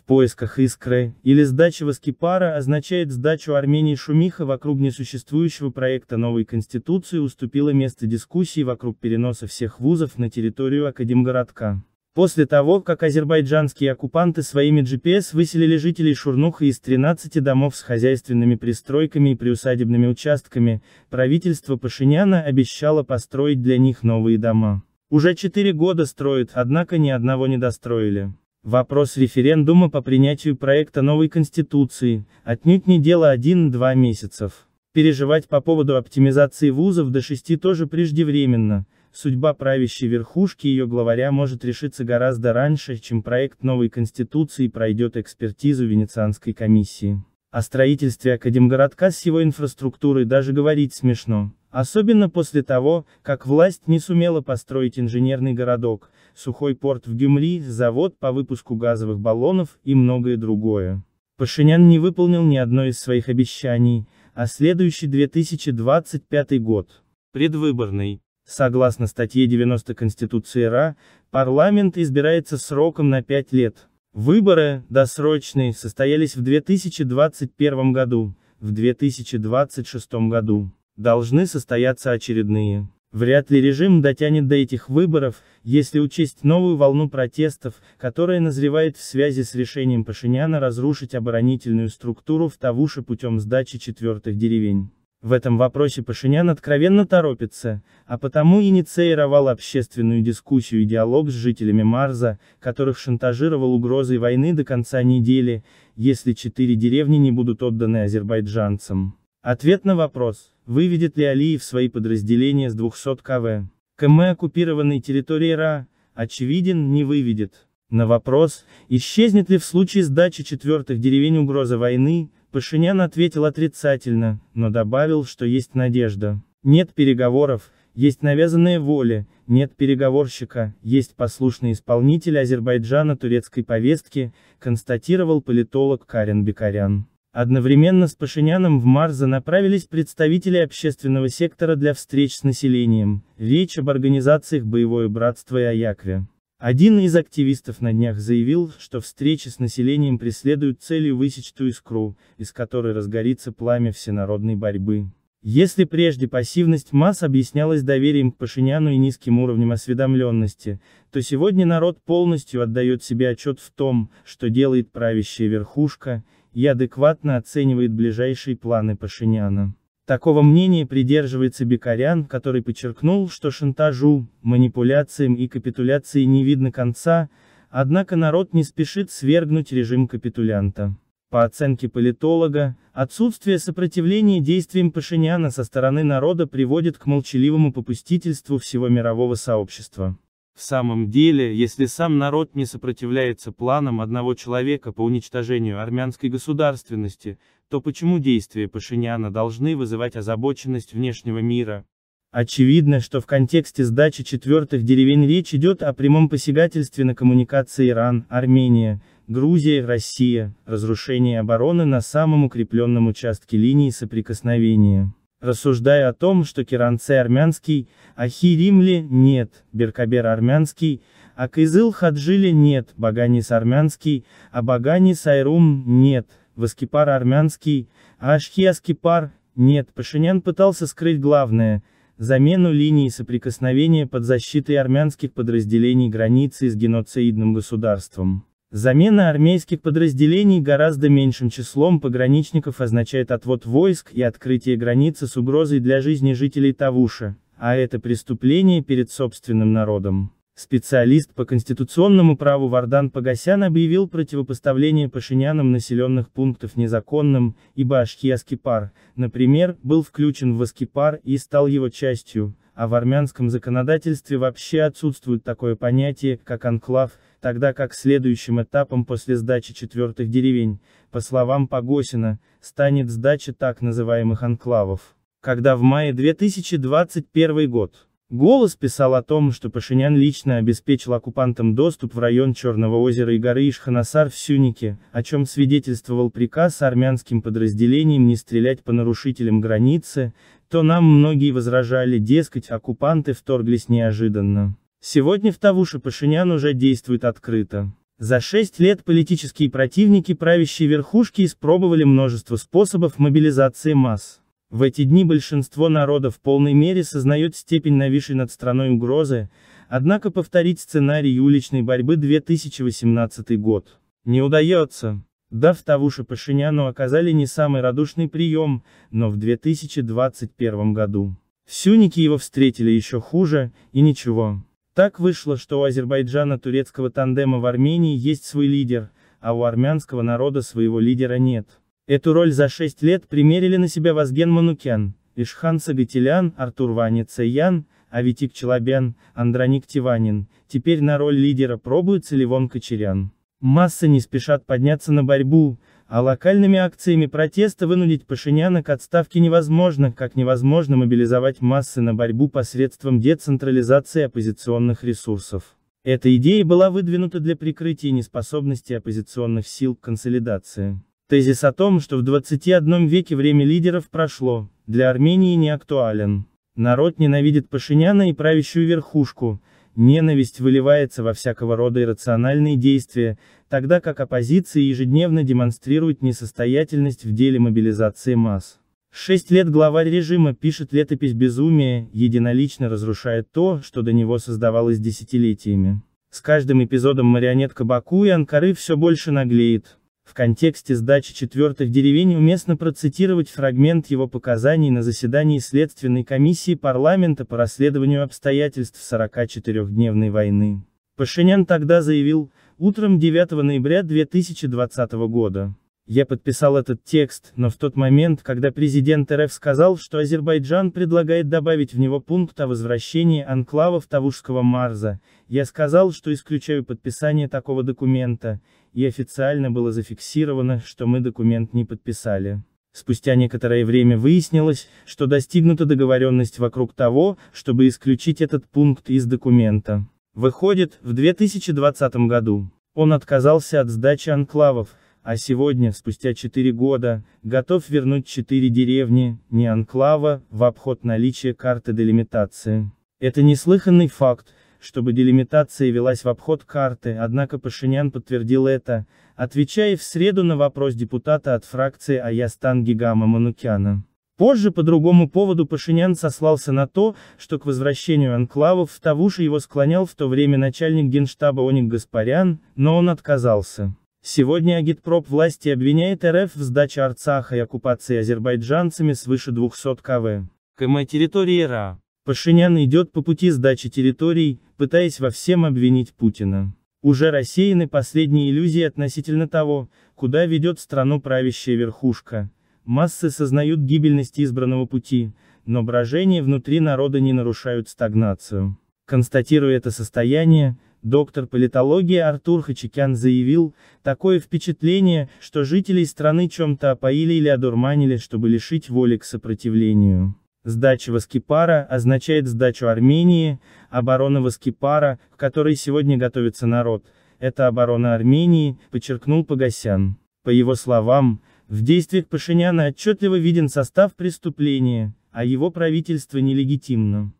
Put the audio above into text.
в поисках искры, или сдача Воскипара означает сдачу Армении Шумиха вокруг несуществующего проекта новой конституции уступила место дискуссии вокруг переноса всех вузов на территорию Академгородка. После того, как азербайджанские оккупанты своими GPS выселили жителей Шурнуха из 13 домов с хозяйственными пристройками и приусадебными участками, правительство Пашиняна обещало построить для них новые дома. Уже четыре года строят, однако ни одного не достроили. Вопрос референдума по принятию проекта новой Конституции, отнюдь не дело 1-2 месяцев. Переживать по поводу оптимизации вузов до 6 тоже преждевременно, судьба правящей верхушки и ее главаря может решиться гораздо раньше, чем проект новой Конституции пройдет экспертизу Венецианской комиссии. О строительстве Академгородка с его инфраструктурой даже говорить смешно. Особенно после того, как власть не сумела построить инженерный городок, сухой порт в Гюмри, завод по выпуску газовых баллонов и многое другое. Пашинян не выполнил ни одно из своих обещаний, а следующий 2025 год. Предвыборный. Согласно статье 90 Конституции РА, парламент избирается сроком на 5 лет. Выборы, досрочные, состоялись в 2021 году, в 2026 году. Должны состояться очередные. Вряд ли режим дотянет до этих выборов, если учесть новую волну протестов, которая назревает в связи с решением Пашиняна разрушить оборонительную структуру в Тавуше путем сдачи четвертых деревень. В этом вопросе Пашинян откровенно торопится, а потому инициировал общественную дискуссию и диалог с жителями Марза, которых шантажировал угрозой войны до конца недели, если четыре деревни не будут отданы азербайджанцам. Ответ на вопрос, выведет ли Алиев свои подразделения с 200 КВ, КМ оккупированной территории РА, очевиден, не выведет. На вопрос, исчезнет ли в случае сдачи четвертых деревень угроза войны, Пашинян ответил отрицательно, но добавил, что есть надежда. Нет переговоров, есть навязанная воля, нет переговорщика, есть послушный исполнитель Азербайджана турецкой повестки, констатировал политолог Карен Бекарян. Одновременно с Пашиняном в Марза направились представители общественного сектора для встреч с населением, речь об организациях «Боевое братство» и «Аякве». Один из активистов на днях заявил, что встречи с населением преследуют целью высечь ту искру, из которой разгорится пламя всенародной борьбы. Если прежде пассивность масс объяснялась доверием к Пашиняну и низким уровнем осведомленности, то сегодня народ полностью отдает себе отчет в том, что делает правящая верхушка, и адекватно оценивает ближайшие планы Пашиняна. Такого мнения придерживается Бекарян, который подчеркнул, что шантажу, манипуляциям и капитуляции не видно конца, однако народ не спешит свергнуть режим капитулянта. По оценке политолога, отсутствие сопротивления действиям Пашиняна со стороны народа приводит к молчаливому попустительству всего мирового сообщества. В самом деле, если сам народ не сопротивляется планам одного человека по уничтожению армянской государственности, то почему действия Пашиняна должны вызывать озабоченность внешнего мира? Очевидно, что в контексте сдачи четвертых деревень речь идет о прямом посягательстве на коммуникации Иран, Армения, Грузия, Россия, разрушении обороны на самом укрепленном участке линии соприкосновения. Рассуждая о том, что Керанце армянский, Ахи Римле нет, Беркабер армянский, а Кызыл Хаджили нет, Баганис армянский, а Баганис Айрум нет, Васкипар армянский, а Ашхи Аскипар нет. Пашинян пытался скрыть главное – замену линии соприкосновения под защитой армянских подразделений границы с геноцидным государством. Замена армейских подразделений гораздо меньшим числом пограничников означает отвод войск и открытие границы с угрозой для жизни жителей Тавуши, а это преступление перед собственным народом. Специалист по конституционному праву Вардан Погосян объявил противопоставление пашинянам населенных пунктов незаконным, ибо Ашхи-Аскипар, например, был включен в Аскипар и стал его частью, а в армянском законодательстве вообще отсутствует такое понятие, как анклав, Тогда как следующим этапом после сдачи четвертых деревень, по словам Погосина, станет сдача так называемых анклавов. Когда в мае 2021 год Голос писал о том, что Пашинян лично обеспечил оккупантам доступ в район Черного озера и горы Ишханасар в Сюнике, о чем свидетельствовал приказ армянским подразделениям не стрелять по нарушителям границы, то нам многие возражали, дескать, оккупанты вторглись неожиданно. Сегодня в Тавуше Пашинян уже действует открыто. За шесть лет политические противники правящей верхушки испробовали множество способов мобилизации масс. В эти дни большинство народа в полной мере сознает степень нависшей над страной угрозы, однако повторить сценарий уличной борьбы 2018 год не удается. Да, в Тавуше Пашиняну оказали не самый радушный прием, но в 2021 году. всюники его встретили еще хуже, и ничего. Так вышло, что у Азербайджана-турецкого тандема в Армении есть свой лидер, а у армянского народа своего лидера нет. Эту роль за шесть лет примерили на себя Вазген Манукян, Ишхан Сагателян, Артур Ваня Цаян, Аветик Челобян, Андроник Тиванин, теперь на роль лидера пробуется Левон Кочерян. Массы не спешат подняться на борьбу, а локальными акциями протеста вынудить Пашиняна к отставке невозможно, как невозможно мобилизовать массы на борьбу посредством децентрализации оппозиционных ресурсов. Эта идея была выдвинута для прикрытия неспособности оппозиционных сил к консолидации. Тезис о том, что в 21 веке время лидеров прошло, для Армении не актуален. Народ ненавидит Пашиняна и правящую верхушку, ненависть выливается во всякого рода иррациональные действия, тогда как оппозиция ежедневно демонстрирует несостоятельность в деле мобилизации масс. Шесть лет главарь режима пишет летопись безумия, единолично разрушая то, что до него создавалось десятилетиями. С каждым эпизодом марионетка Баку и Анкары все больше наглеет. В контексте сдачи четвертых деревень уместно процитировать фрагмент его показаний на заседании Следственной комиссии парламента по расследованию обстоятельств 44-дневной войны. Пашинян тогда заявил, утром 9 ноября 2020 года. Я подписал этот текст, но в тот момент, когда президент РФ сказал, что Азербайджан предлагает добавить в него пункт о возвращении анклавов Тавушского Марза, я сказал, что исключаю подписание такого документа, и официально было зафиксировано, что мы документ не подписали. Спустя некоторое время выяснилось, что достигнута договоренность вокруг того, чтобы исключить этот пункт из документа. Выходит, в 2020 году он отказался от сдачи анклавов, а сегодня, спустя 4 года, готов вернуть 4 деревни, не анклава, в обход наличия карты делимитации. Это неслыханный факт, чтобы делимитация велась в обход карты, однако Пашинян подтвердил это, отвечая в среду на вопрос депутата от фракции Аястан Гигама Манукяна. Позже по другому поводу Пашинян сослался на то, что к возвращению анклавов в Тавуши его склонял в то время начальник генштаба Оник Гаспарян, но он отказался. Сегодня агитпроп власти обвиняет РФ в сдаче Арцаха и оккупации азербайджанцами свыше 200 КВ. КМ территории РА. Пашинян идет по пути сдачи территорий, пытаясь во всем обвинить Путина. Уже рассеяны последние иллюзии относительно того, куда ведет страну правящая верхушка. Массы сознают гибельность избранного пути, но брожения внутри народа не нарушают стагнацию. Констатируя это состояние, доктор политологии Артур Хачикян заявил, такое впечатление, что жителей страны чем-то опоили или одурманили, чтобы лишить воли к сопротивлению. Сдача воскипара означает сдачу Армении, оборона воскипара, к которой сегодня готовится народ, это оборона Армении, подчеркнул Погосян. По его словам, в действиях Пашиняна отчетливо виден состав преступления, а его правительство нелегитимно.